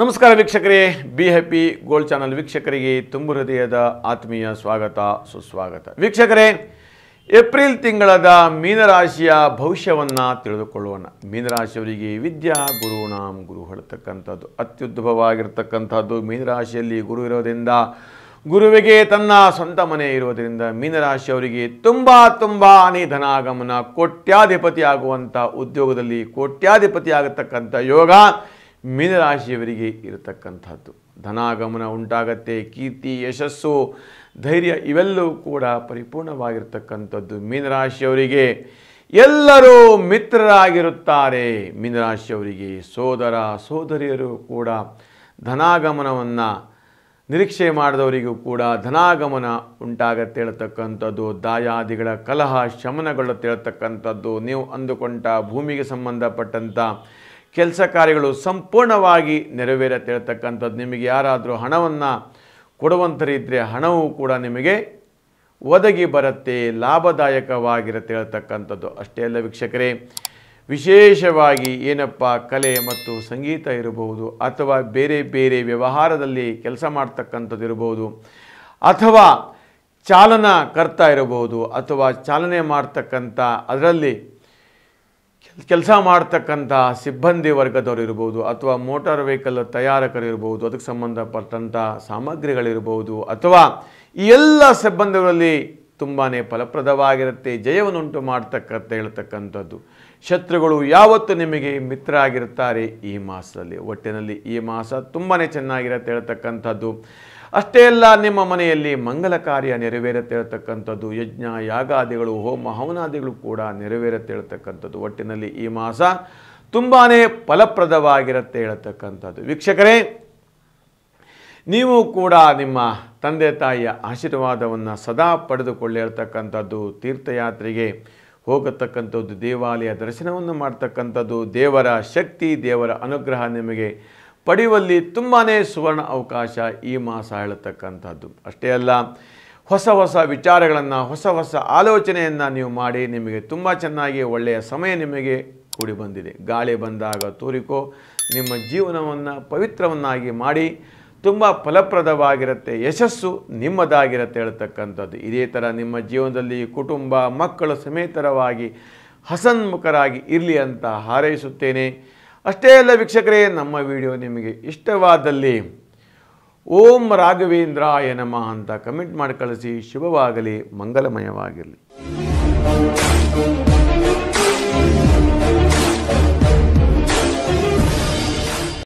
ನಮಸ್ಕಾರ ವೀಕ್ಷಕರೇ be happy gold channel ವೀಕ್ಷಕರಿಗೆ ತುಂಬು ಹೃದಯದ ಆತ್ಮೀಯ ಸ್ವಾಗತ ಸುಸ್ವಾಗತ ವೀಕ್ಷಕರೇ ಏಪ್ರಿಲ್ ತಿಂಗಳದ ಮೀನರಾಶಿಯ ಭವಿಷ್ಯವನ್ನು ತಿಳಿದುಕೊಳ್ಳೋಣ ಮೀನರಾಶಿಯವರಿಗೆ ವಿದ್ಯಾ ನಾಮ್ ಗುರು ಹೇಳ್ತಕ್ಕಂಥದ್ದು ಅತ್ಯುದ್ಭವವಾಗಿರ್ತಕ್ಕಂಥದ್ದು ಮೀನರಾಶಿಯಲ್ಲಿ ಗುರು ಇರೋದರಿಂದ ಗುರುವಿಗೆ ತನ್ನ ಸ್ವಂತ ಮನೆ ಇರೋದರಿಂದ ಮೀನರಾಶಿಯವರಿಗೆ ತುಂಬ ತುಂಬ ಅನಿಧನಾಗಮನ ಕೋಟ್ಯಾಧಿಪತಿ ಆಗುವಂಥ ಉದ್ಯೋಗದಲ್ಲಿ ಕೋಟ್ಯಾಧಿಪತಿ ಆಗತಕ್ಕಂಥ ಯೋಗ ಮೀನರಾಶಿಯವರಿಗೆ ಇರತಕ್ಕಂಥದ್ದು ಧನಾಗಮನ ಉಂಟಾಗತ್ತೆ ಕೀರ್ತಿ ಯಶಸ್ಸು ಧೈರ್ಯ ಇವೆಲ್ಲವೂ ಕೂಡ ಪರಿಪೂರ್ಣವಾಗಿರ್ತಕ್ಕಂಥದ್ದು ಮೀನರಾಶಿಯವರಿಗೆ ಎಲ್ಲರೂ ಮಿತ್ರರಾಗಿರುತ್ತಾರೆ ಮೀನರಾಶಿಯವರಿಗೆ ಸೋದರ ಸೋದರಿಯರು ಕೂಡ ಧನಾಗಮನವನ್ನು ನಿರೀಕ್ಷೆ ಮಾಡಿದವರಿಗೂ ಕೂಡ ಧನಾಗಮನ ಉಂಟಾಗತ್ತೆ ಹೇಳ್ತಕ್ಕಂಥದ್ದು ದಾಯಾದಿಗಳ ಕಲಹ ಶಮನಗಳು ಹೇಳ್ತಕ್ಕಂಥದ್ದು ನೀವು ಅಂದುಕೊಂಡ ಭೂಮಿಗೆ ಸಂಬಂಧಪಟ್ಟಂಥ ಕೆಲಸ ಕಾರ್ಯಗಳು ಸಂಪೂರ್ಣವಾಗಿ ನೆರವೇರುತ್ತೆ ಹೇಳ್ತಕ್ಕಂಥದ್ದು ನಿಮಗೆ ಯಾರಾದರೂ ಹಣವನ್ನು ಕೊಡುವಂಥರಿದ್ದರೆ ಹಣವೂ ಕೂಡ ನಿಮಗೆ ಒದಗಿ ಬರುತ್ತೆ ಲಾಭದಾಯಕವಾಗಿರತ್ತೆ ಹೇಳ್ತಕ್ಕಂಥದ್ದು ಅಷ್ಟೇ ಅಲ್ಲ ವೀಕ್ಷಕರೇ ವಿಶೇಷವಾಗಿ ಏನಪ್ಪ ಕಲೆ ಮತ್ತು ಸಂಗೀತ ಇರಬಹುದು ಅಥವಾ ಬೇರೆ ಬೇರೆ ವ್ಯವಹಾರದಲ್ಲಿ ಕೆಲಸ ಮಾಡ್ತಕ್ಕಂಥದ್ದು ಇರಬಹುದು ಅಥವಾ ಚಾಲನಾ ಕರ್ತ ಇರಬಹುದು ಅಥವಾ ಚಾಲನೆ ಮಾಡ್ತಕ್ಕಂಥ ಅದರಲ್ಲಿ ಕೆಲಸ ಮಾಡ್ತಕ್ಕಂಥ ಸಿಬ್ಬಂದಿ ವರ್ಗದವರು ಇರ್ಬೋದು ಅಥವಾ ಮೋಟಾರ್ ವೆಹಿಕಲ್ ಇರ್ಬೋದು ಅದಕ್ಕೆ ಸಂಬಂಧಪಟ್ಟಂಥ ಸಾಮಗ್ರಿಗಳಿರ್ಬೋದು ಅಥವಾ ಈ ಎಲ್ಲ ಸಿಬ್ಬಂದಿಗಳಲ್ಲಿ ತುಂಬಾ ಫಲಪ್ರದವಾಗಿರುತ್ತೆ ಜಯವನ್ನುಂಟು ಮಾಡ್ತಕ್ಕಂಥ ಹೇಳ್ತಕ್ಕಂಥದ್ದು ಶತ್ರುಗಳು ಯಾವತ್ತು ನಿಮಗೆ ಮಿತ್ರ ಆಗಿರುತ್ತಾರೆ ಈ ಮಾಸದಲ್ಲಿ ಒಟ್ಟಿನಲ್ಲಿ ಈ ಮಾಸ ತುಂಬಾ ಚೆನ್ನಾಗಿರುತ್ತೆ ಹೇಳ್ತಕ್ಕಂಥದ್ದು ಅಷ್ಟೇ ಅಲ್ಲ ನಿಮ್ಮ ಮನೆಯಲ್ಲಿ ಮಂಗಲ ಕಾರ್ಯ ನೆರವೇರುತ್ತೆ ಹೇಳ್ತಕ್ಕಂಥದ್ದು ಯಜ್ಞ ಯಾಗಾದಿಗಳು ಹೋಮ ಹವನಾದಿಗಳು ಕೂಡ ನೆರವೇರುತ್ತೆ ಹೇಳ್ತಕ್ಕಂಥದ್ದು ಒಟ್ಟಿನಲ್ಲಿ ಈ ಮಾಸ ತುಂಬಾ ಫಲಪ್ರದವಾಗಿರುತ್ತೆ ಹೇಳ್ತಕ್ಕಂಥದ್ದು ವೀಕ್ಷಕರೇ ನೀವು ಕೂಡ ನಿಮ್ಮ ತಂದೆ ತಾಯಿಯ ಆಶೀರ್ವಾದವನ್ನು ಸದಾ ಪಡೆದುಕೊಳ್ಳಿ ಹೇಳ್ತಕ್ಕಂಥದ್ದು ತೀರ್ಥಯಾತ್ರೆಗೆ ಹೋಗತಕ್ಕಂಥದ್ದು ದೇವಾಲಯ ದರ್ಶನವನ್ನು ಮಾಡ್ತಕ್ಕಂಥದ್ದು ದೇವರ ಶಕ್ತಿ ದೇವರ ಅನುಗ್ರಹ ನಿಮಗೆ ಪಡೆಯುವಲ್ಲಿ ತುಂಬಾ ಸುವರ್ಣ ಅವಕಾಶ ಈ ಮಾಸ ಹೇಳತಕ್ಕಂಥದ್ದು ಅಷ್ಟೇ ಅಲ್ಲ ಹೊಸ ಹೊಸ ವಿಚಾರಗಳನ್ನು ಹೊಸ ಹೊಸ ಆಲೋಚನೆಯನ್ನು ನೀವು ಮಾಡಿ ನಿಮಗೆ ತುಂಬ ಚೆನ್ನಾಗಿ ಒಳ್ಳೆಯ ಸಮಯ ನಿಮಗೆ ಕೂಡಿ ಬಂದಿದೆ ಗಾಳಿ ಬಂದಾಗ ತೂರಿಕೋ ನಿಮ್ಮ ಜೀವನವನ್ನು ಪವಿತ್ರವನ್ನಾಗಿ ಮಾಡಿ ತುಂಬ ಫಲಪ್ರದವಾಗಿರುತ್ತೆ ಯಶಸ್ಸು ನಿಮ್ಮದಾಗಿರುತ್ತೆ ಹೇಳ್ತಕ್ಕಂಥದ್ದು ಇದೇ ಥರ ನಿಮ್ಮ ಜೀವನದಲ್ಲಿ ಕುಟುಂಬ ಮಕ್ಕಳು ಸಮೇತರವಾಗಿ ಹಸನ್ಮುಖರಾಗಿ ಇರಲಿ ಅಂತ ಹಾರೈಸುತ್ತೇನೆ ಅಷ್ಟೇ ಅಲ್ಲ ವೀಕ್ಷಕರೇ ನಮ್ಮ ವಿಡಿಯೋ ನಿಮಗೆ ಇಷ್ಟವಾದಲ್ಲಿ ಓಂ ರಾಘವೇಂದ್ರಾಯ ನಮಃ ಅಂತ ಕಮೆಂಟ್ ಮಾಡಿ ಕಳಿಸಿ ಶುಭವಾಗಲಿ ಮಂಗಲಮಯವಾಗಿರಲಿ